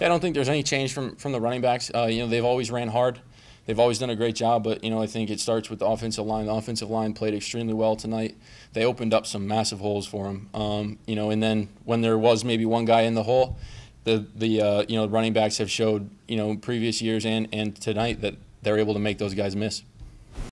Yeah, I don't think there's any change from from the running backs. Uh, you know, they've always ran hard. They've always done a great job, but you know I think it starts with the offensive line. The offensive line played extremely well tonight. They opened up some massive holes for them. Um, you know, and then when there was maybe one guy in the hole, the the uh, you know running backs have showed you know previous years and and tonight that they're able to make those guys miss.